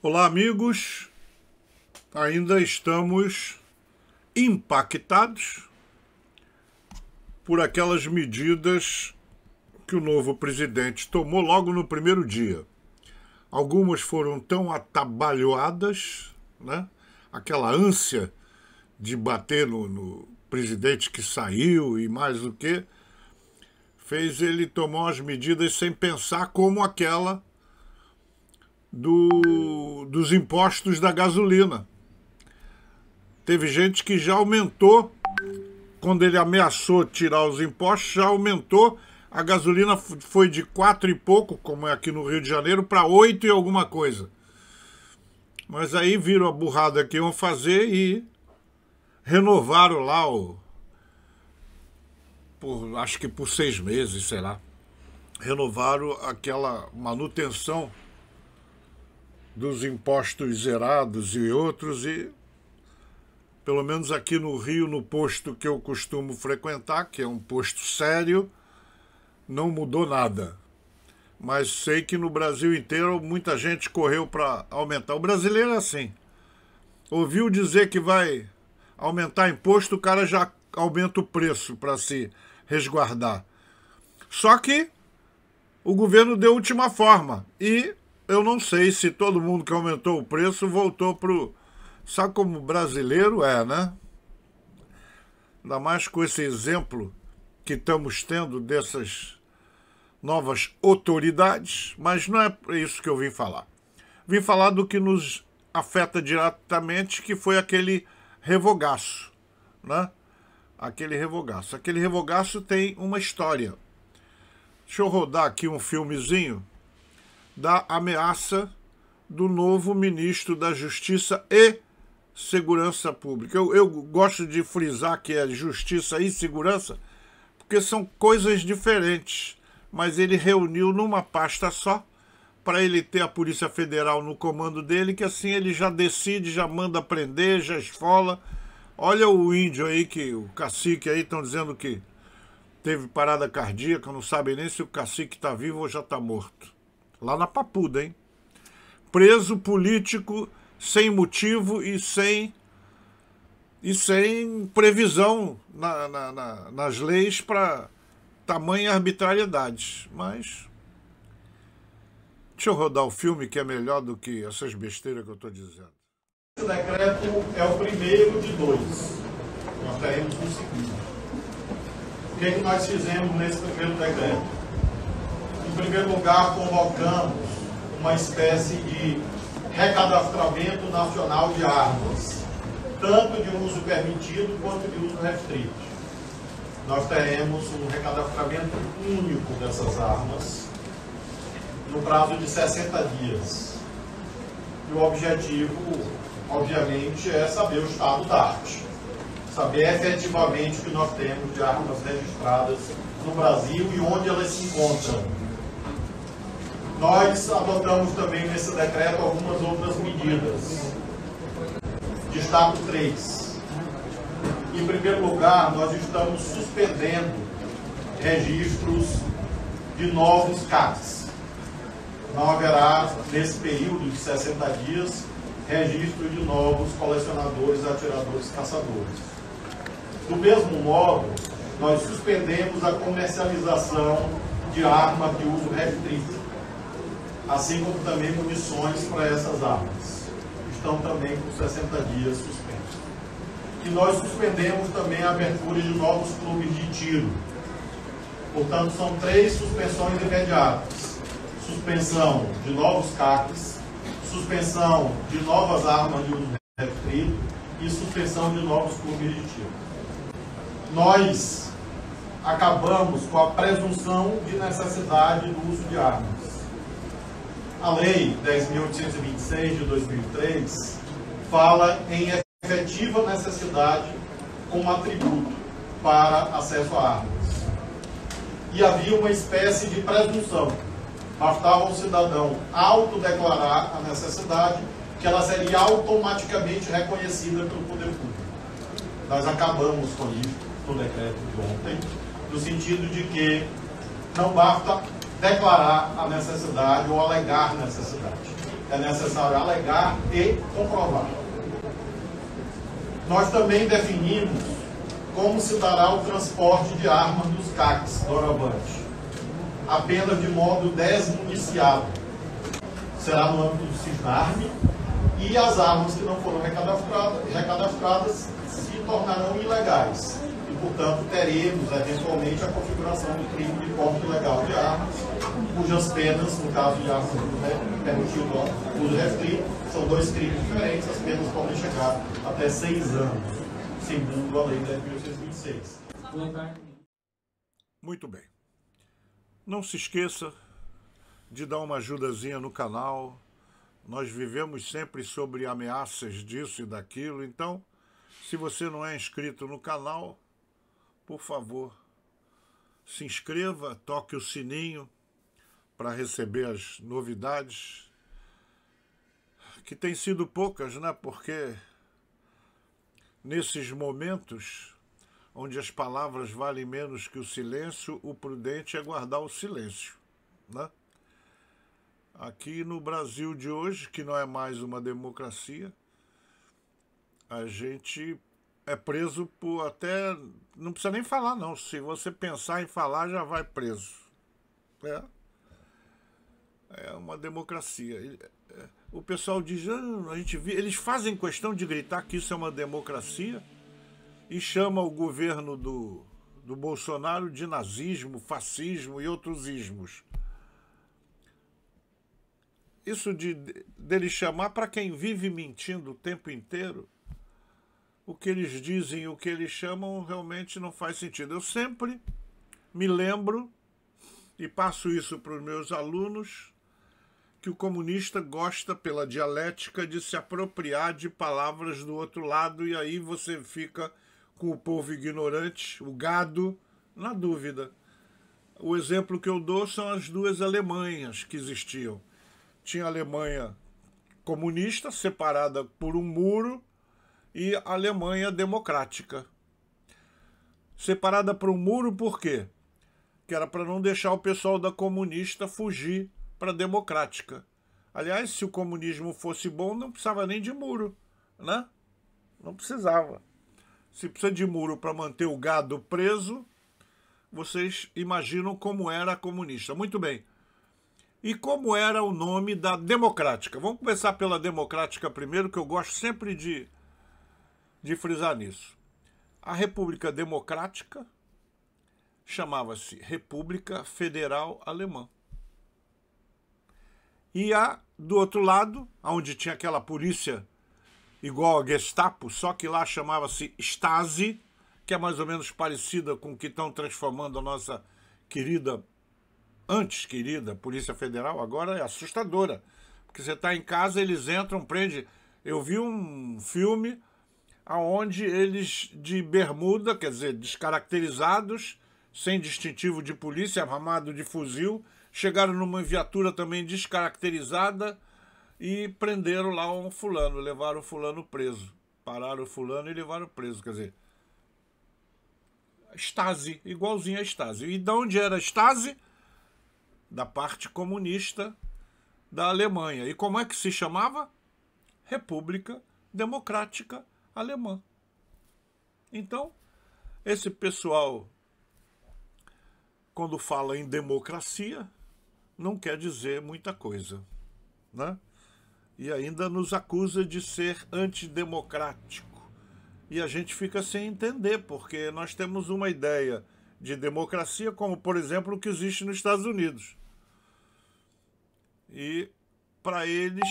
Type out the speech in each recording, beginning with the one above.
Olá, amigos. Ainda estamos impactados por aquelas medidas que o novo presidente tomou logo no primeiro dia. Algumas foram tão atabalhoadas, né? aquela ânsia de bater no, no presidente que saiu e mais o que, fez ele tomar as medidas sem pensar como aquela do, dos impostos da gasolina. Teve gente que já aumentou, quando ele ameaçou tirar os impostos, já aumentou. A gasolina foi de quatro e pouco, como é aqui no Rio de Janeiro, para oito e alguma coisa. Mas aí viram a burrada que iam fazer e renovaram lá o. Por, acho que por seis meses, sei lá. Renovaram aquela manutenção dos impostos zerados e outros, e pelo menos aqui no Rio, no posto que eu costumo frequentar, que é um posto sério, não mudou nada. Mas sei que no Brasil inteiro muita gente correu para aumentar. O brasileiro é assim. Ouviu dizer que vai aumentar imposto, o cara já aumenta o preço para se resguardar. Só que o governo deu última forma e eu não sei se todo mundo que aumentou o preço voltou pro. Sabe como brasileiro é, né? Ainda mais com esse exemplo que estamos tendo dessas novas autoridades, mas não é isso que eu vim falar. Vim falar do que nos afeta diretamente, que foi aquele revogaço, né? Aquele revogaço. Aquele revogaço tem uma história. Deixa eu rodar aqui um filmezinho da ameaça do novo ministro da Justiça e Segurança Pública. Eu, eu gosto de frisar que é Justiça e Segurança, porque são coisas diferentes, mas ele reuniu numa pasta só para ele ter a Polícia Federal no comando dele, que assim ele já decide, já manda prender, já esfola. Olha o índio aí, que o cacique aí estão dizendo que teve parada cardíaca, não sabem nem se o cacique está vivo ou já está morto lá na Papuda, hein? Preso político sem motivo e sem e sem previsão na, na, na, nas leis para tamanha arbitrariedade. Mas deixa eu rodar o filme que é melhor do que essas besteiras que eu estou dizendo. Esse decreto é o primeiro de dois. Nós teremos um segundo. O que, é que nós fizemos nesse primeiro decreto? primeiro lugar, convocamos uma espécie de recadastramento nacional de armas, tanto de uso permitido quanto de uso restrito. Nós teremos um recadastramento único dessas armas no prazo de 60 dias. E o objetivo, obviamente, é saber o estado da arte, saber efetivamente o que nós temos de armas registradas no Brasil e onde elas se encontram nós adotamos também nesse decreto algumas outras medidas. Destaco três. Em primeiro lugar, nós estamos suspendendo registros de novos CACs. Não haverá, nesse período de 60 dias, registro de novos colecionadores, atiradores, caçadores. Do mesmo modo, nós suspendemos a comercialização de arma de uso restrito assim como também munições para essas armas. Estão também com 60 dias suspensos. Que nós suspendemos também a abertura de novos clubes de tiro. Portanto, são três suspensões imediatas: suspensão de novos CACs, suspensão de novas armas de uso restrito e suspensão de novos clubes de tiro. Nós acabamos com a presunção de necessidade do uso de armas a lei 10.826 de 2003 fala em efetiva necessidade como atributo para acesso a armas. E havia uma espécie de presunção. Bastava o cidadão autodeclarar a necessidade que ela seria automaticamente reconhecida pelo poder público. Nós acabamos com isso no decreto de ontem, no sentido de que não basta declarar a necessidade ou alegar necessidade. É necessário alegar e comprovar. Nós também definimos como se dará o transporte de armas dos CACs doravante. Apenas de modo desmuniciado. Será no âmbito do CISNARME e as armas que não foram recadastradas, recadastradas se tornarão ilegais portanto, teremos eventualmente a configuração do crime de porte ilegal de armas, cujas penas, no caso de armas né, permitiu o uso restrito, são dois crimes diferentes, as penas podem chegar até seis anos, segundo a Lei de 1826. Muito bem. Não se esqueça de dar uma ajudazinha no canal. Nós vivemos sempre sobre ameaças disso e daquilo, então, se você não é inscrito no canal, por favor, se inscreva, toque o sininho para receber as novidades, que têm sido poucas, né? Porque nesses momentos onde as palavras valem menos que o silêncio, o prudente é guardar o silêncio, né? Aqui no Brasil de hoje, que não é mais uma democracia, a gente é preso por até. Não precisa nem falar, não. Se você pensar em falar, já vai preso. É. É uma democracia. É, o pessoal diz, ah, a gente vê, eles fazem questão de gritar que isso é uma democracia e chama o governo do, do Bolsonaro de nazismo, fascismo e outros ismos. Isso de dele chamar para quem vive mentindo o tempo inteiro o que eles dizem, o que eles chamam, realmente não faz sentido. Eu sempre me lembro, e passo isso para os meus alunos, que o comunista gosta, pela dialética, de se apropriar de palavras do outro lado, e aí você fica com o povo ignorante, o gado, na dúvida. O exemplo que eu dou são as duas Alemanhas que existiam. Tinha a Alemanha comunista, separada por um muro, e Alemanha Democrática. Separada por um muro por quê? Que era para não deixar o pessoal da comunista fugir para a democrática. Aliás, se o comunismo fosse bom, não precisava nem de muro, né? Não precisava. Se precisa de muro para manter o gado preso, vocês imaginam como era a comunista. Muito bem. E como era o nome da democrática? Vamos começar pela democrática primeiro, que eu gosto sempre de de frisar nisso. A República Democrática chamava-se República Federal Alemã. E a do outro lado, onde tinha aquela polícia igual a Gestapo, só que lá chamava-se Stasi, que é mais ou menos parecida com o que estão transformando a nossa querida, antes querida, Polícia Federal, agora é assustadora. Porque você está em casa, eles entram, prende. Eu vi um filme aonde eles de bermuda, quer dizer, descaracterizados, sem distintivo de polícia, armado de fuzil, chegaram numa viatura também descaracterizada e prenderam lá um fulano, levaram o fulano preso. Pararam o fulano e levaram preso, quer dizer. Stasi, igualzinho a Stasi. E de onde era Stasi? Da parte comunista da Alemanha. E como é que se chamava? República Democrática alemã. Então, esse pessoal, quando fala em democracia, não quer dizer muita coisa, né? E ainda nos acusa de ser antidemocrático. E a gente fica sem entender, porque nós temos uma ideia de democracia como, por exemplo, o que existe nos Estados Unidos. E para eles,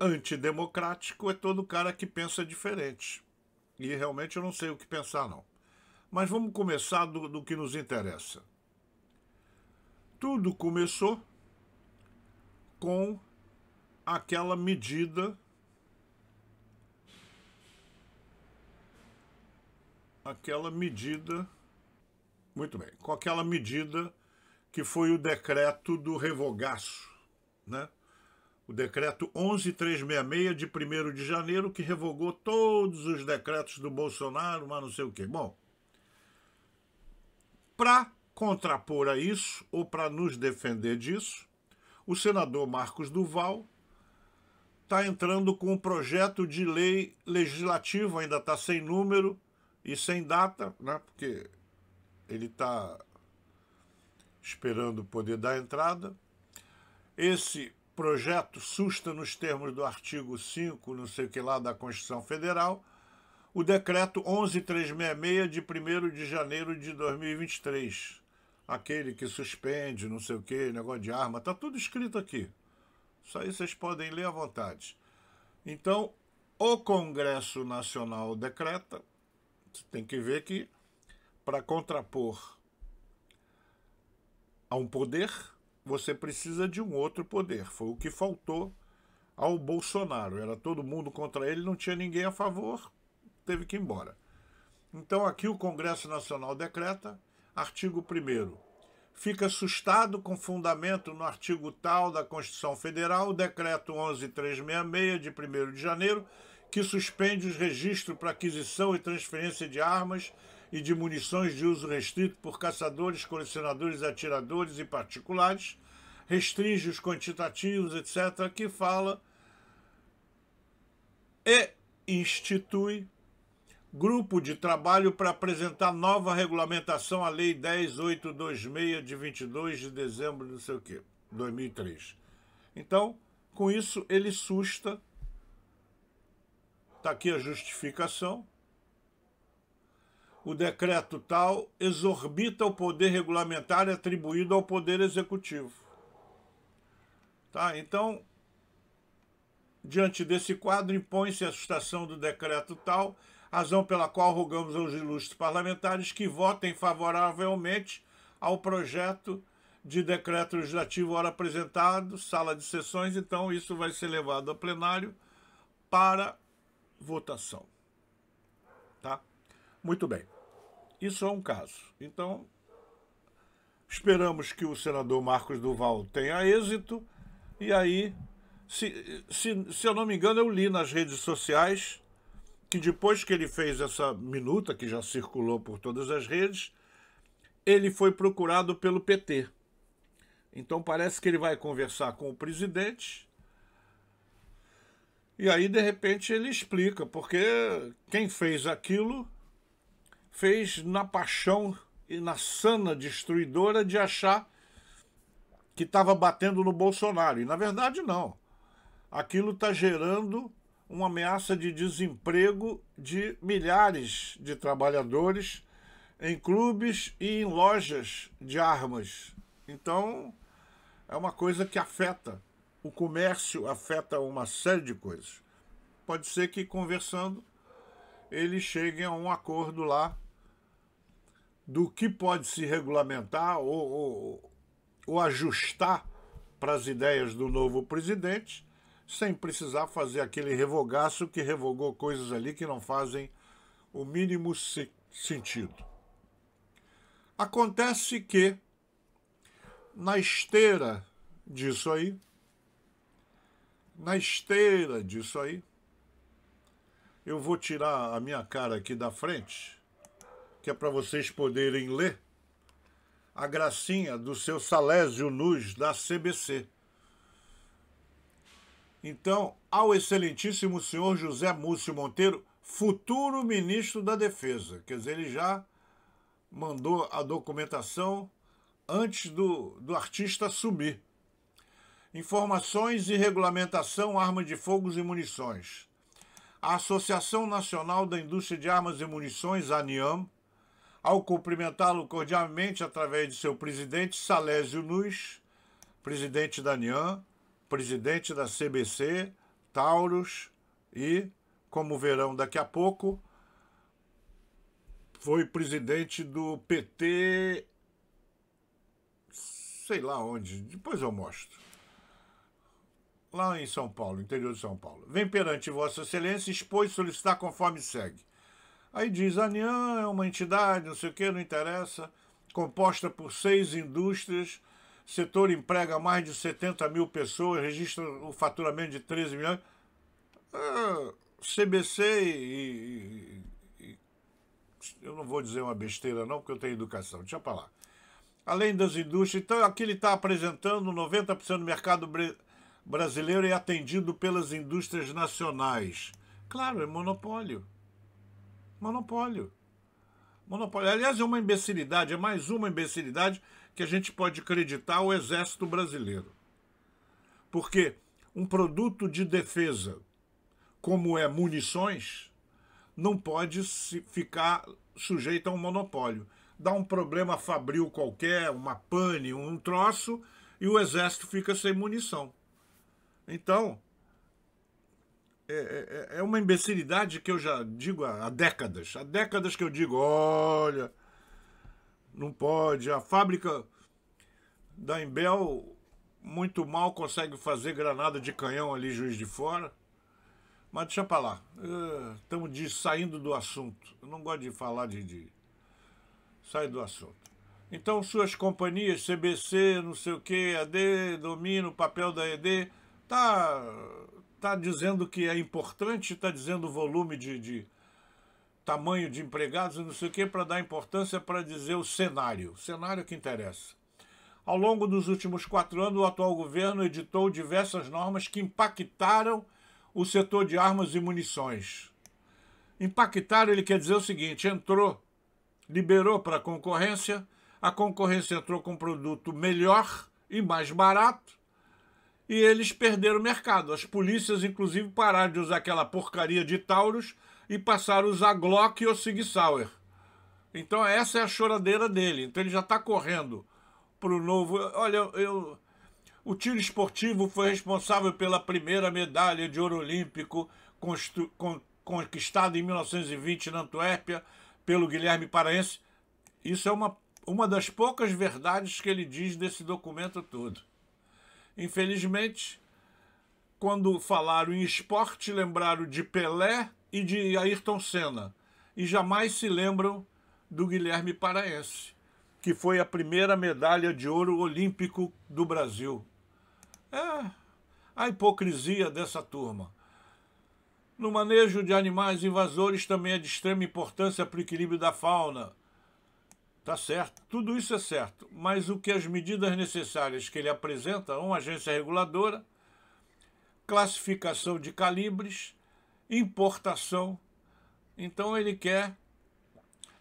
antidemocrático é todo cara que pensa diferente. E realmente eu não sei o que pensar, não. Mas vamos começar do, do que nos interessa. Tudo começou com aquela medida aquela medida muito bem, com aquela medida que foi o decreto do revogaço, né? o decreto 11366 de 1 de janeiro que revogou todos os decretos do Bolsonaro, mas não sei o quê. Bom, para contrapor a isso, ou para nos defender disso, o senador Marcos Duval está entrando com um projeto de lei legislativo, ainda está sem número e sem data, né? porque ele está esperando poder dar entrada. Esse projeto susta nos termos do artigo 5, não sei o que lá, da Constituição Federal, o decreto 11366 de 1 de janeiro de 2023. Aquele que suspende, não sei o que, negócio de arma, tá tudo escrito aqui. Isso aí vocês podem ler à vontade. Então, o Congresso Nacional decreta, você tem que ver que para contrapor a um poder, você precisa de um outro poder. Foi o que faltou ao Bolsonaro. Era todo mundo contra ele, não tinha ninguém a favor, teve que ir embora. Então aqui o Congresso Nacional decreta, artigo 1 Fica assustado com fundamento no artigo tal da Constituição Federal, o decreto 11366 de 1 de janeiro, que suspende os registros para aquisição e transferência de armas e de munições de uso restrito por caçadores, colecionadores, atiradores e particulares, restringe os quantitativos, etc., que fala e institui grupo de trabalho para apresentar nova regulamentação à Lei 10826 de 22 de dezembro, não sei o quê, 2003. Então, com isso, ele susta. Está aqui a justificação o decreto tal exorbita o poder regulamentar atribuído ao poder executivo. Tá? Então, diante desse quadro, impõe-se a sustação do decreto tal, razão pela qual rogamos aos ilustres parlamentares que votem favoravelmente ao projeto de decreto legislativo ora apresentado, sala de sessões, então isso vai ser levado ao plenário para votação. Tá? Muito bem. Isso é um caso. Então, esperamos que o senador Marcos Duval tenha êxito, e aí, se, se, se eu não me engano, eu li nas redes sociais que depois que ele fez essa minuta, que já circulou por todas as redes, ele foi procurado pelo PT. Então parece que ele vai conversar com o presidente. E aí, de repente, ele explica, porque quem fez aquilo fez na paixão e na sana destruidora de achar que estava batendo no Bolsonaro. E na verdade, não. Aquilo está gerando uma ameaça de desemprego de milhares de trabalhadores em clubes e em lojas de armas. Então, é uma coisa que afeta. O comércio afeta uma série de coisas. Pode ser que conversando eles cheguem a um acordo lá do que pode se regulamentar ou, ou, ou ajustar para as ideias do novo presidente, sem precisar fazer aquele revogaço que revogou coisas ali que não fazem o mínimo se sentido. Acontece que, na esteira disso aí, na esteira disso aí, eu vou tirar a minha cara aqui da frente que é para vocês poderem ler a gracinha do seu Salésio Nuz da CBC. Então, ao excelentíssimo senhor José Múcio Monteiro, futuro ministro da Defesa. Quer dizer, ele já mandou a documentação antes do, do artista subir. Informações e regulamentação armas de fogo e munições. A Associação Nacional da Indústria de Armas e Munições, ANIAM, ao cumprimentá-lo cordialmente através de seu presidente Salésio Nunes, presidente da NIAN, presidente da CBC, Taurus e, como verão daqui a pouco, foi presidente do PT, sei lá onde, depois eu mostro. Lá em São Paulo, interior de São Paulo. Vem perante Vossa Excelência, expôs solicitar conforme segue Aí diz, a é uma entidade, não sei o que, não interessa, composta por seis indústrias, setor emprega mais de 70 mil pessoas, registra o um faturamento de 13 milhões. Ah, CBC e, e, e, Eu não vou dizer uma besteira não, porque eu tenho educação, deixa eu lá. Além das indústrias, então aqui ele está apresentando 90% do mercado brasileiro é atendido pelas indústrias nacionais. Claro, é monopólio. Monopólio. Monopólio. Aliás, é uma imbecilidade, é mais uma imbecilidade que a gente pode acreditar ao Exército Brasileiro. Porque um produto de defesa, como é munições, não pode ficar sujeito a um monopólio. Dá um problema fabril qualquer, uma pane, um troço, e o exército fica sem munição. Então, é é, é, é, uma imbecilidade que eu já digo há, há décadas. Há décadas que eu digo, olha, não pode, a fábrica da Embel muito mal consegue fazer granada de canhão ali, juiz de fora. Mas deixa pra lá. Estamos é, uh, saindo do assunto. Eu não gosto de falar de, de. Sai do assunto. Então, suas companhias, CBC, não sei o que, AD, domina o papel da ED, tá está dizendo que é importante, está dizendo o volume de, de tamanho de empregados, não sei o que, para dar importância para dizer o cenário. O cenário que interessa. Ao longo dos últimos quatro anos, o atual governo editou diversas normas que impactaram o setor de armas e munições. Impactaram, ele quer dizer o seguinte: entrou, liberou para a concorrência, a concorrência entrou com um produto melhor e mais barato, e eles perderam o mercado. As polícias, inclusive, pararam de usar aquela porcaria de Taurus e passaram a usar Glock ou Sig Sauer. Então essa é a choradeira dele. Então ele já está correndo para o novo... Olha, eu... O tiro esportivo foi responsável pela primeira medalha de ouro olímpico constru... con... conquistada em 1920 na Antuérpia pelo Guilherme Paraense. Isso é uma, uma das poucas verdades que ele diz desse documento todo. Infelizmente, quando falaram em esporte, lembraram de Pelé e de Ayrton Senna, e jamais se lembram do Guilherme Paraense, que foi a primeira medalha de ouro olímpico do Brasil. É a hipocrisia dessa turma. No manejo de animais invasores também é de extrema importância para o equilíbrio da fauna. Tá certo, tudo isso é certo, mas o que as medidas necessárias que ele apresenta a uma agência reguladora, classificação de calibres, importação. Então ele quer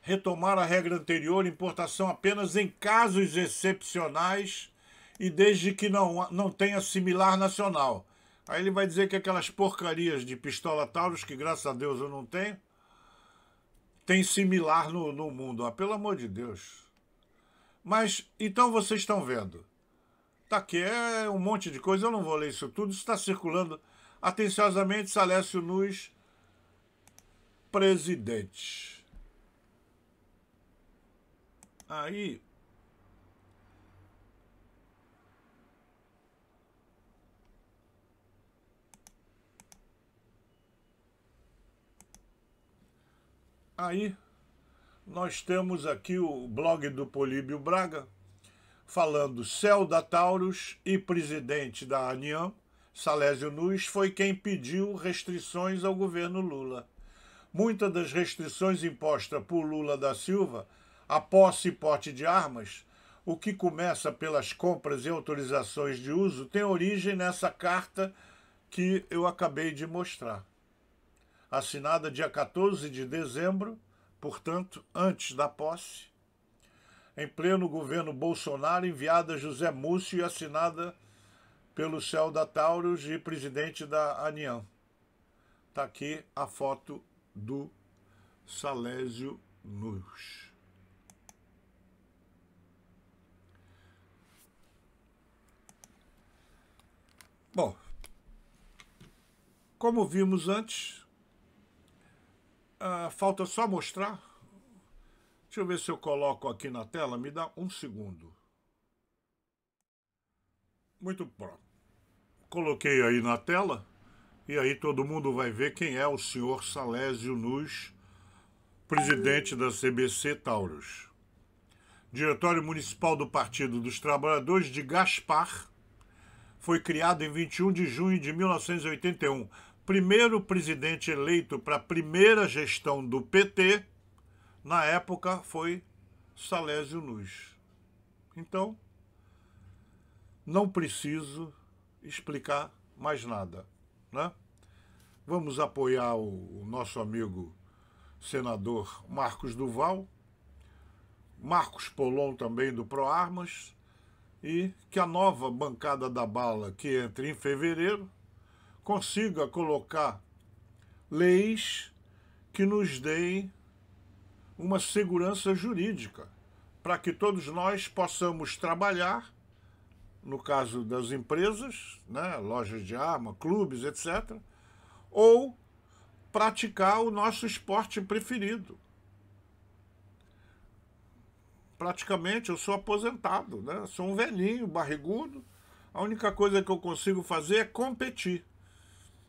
retomar a regra anterior, importação apenas em casos excepcionais e desde que não, não tenha similar nacional. Aí ele vai dizer que aquelas porcarias de pistola Taurus, que graças a Deus eu não tenho, tem similar no, no mundo. Ah, pelo amor de Deus. Mas, então vocês estão vendo. Tá aqui, é um monte de coisa, eu não vou ler isso tudo, isso está circulando atenciosamente, Salécio Nunes, presidente. Aí, Aí nós temos aqui o blog do Políbio Braga, falando Céu da Taurus e presidente da ANIAM, Salésio Nunes, foi quem pediu restrições ao governo Lula. Muitas das restrições impostas por Lula da Silva à posse e porte de armas, o que começa pelas compras e autorizações de uso, tem origem nessa carta que eu acabei de mostrar assinada dia 14 de dezembro, portanto, antes da posse, em pleno governo Bolsonaro, enviada a José Múcio e assinada pelo Céu da Taurus e presidente da ANIAM. Está aqui a foto do Salésio Nus. Bom, como vimos antes, ah, falta só mostrar. Deixa eu ver se eu coloco aqui na tela. Me dá um segundo. Muito pronto. Coloquei aí na tela. E aí todo mundo vai ver quem é o senhor Salésio Nuz, presidente da CBC Taurus. Diretório Municipal do Partido dos Trabalhadores de Gaspar foi criado em 21 de junho de 1981 primeiro presidente eleito para a primeira gestão do PT, na época, foi Salésio Nunes. Então, não preciso explicar mais nada. Né? Vamos apoiar o, o nosso amigo senador Marcos Duval, Marcos Polon também do ProArmas, e que a nova bancada da bala que entre em fevereiro consiga colocar leis que nos deem uma segurança jurídica para que todos nós possamos trabalhar, no caso das empresas, né, lojas de arma, clubes, etc., ou praticar o nosso esporte preferido. Praticamente eu sou aposentado, né? sou um velhinho, barrigudo. A única coisa que eu consigo fazer é competir.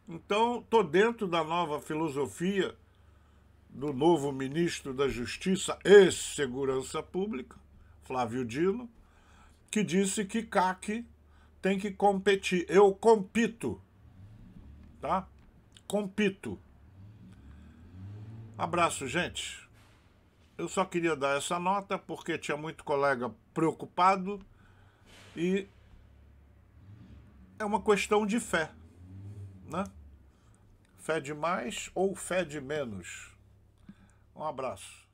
Então, estou dentro da nova filosofia do novo ministro da Justiça e Segurança Pública, Flávio Dino, que disse que CAC tem que competir. Eu compito, tá? Compito. Abraço, gente. Eu só queria dar essa nota porque tinha muito colega preocupado e é uma questão de fé, né? Fede mais ou fede menos? Um abraço.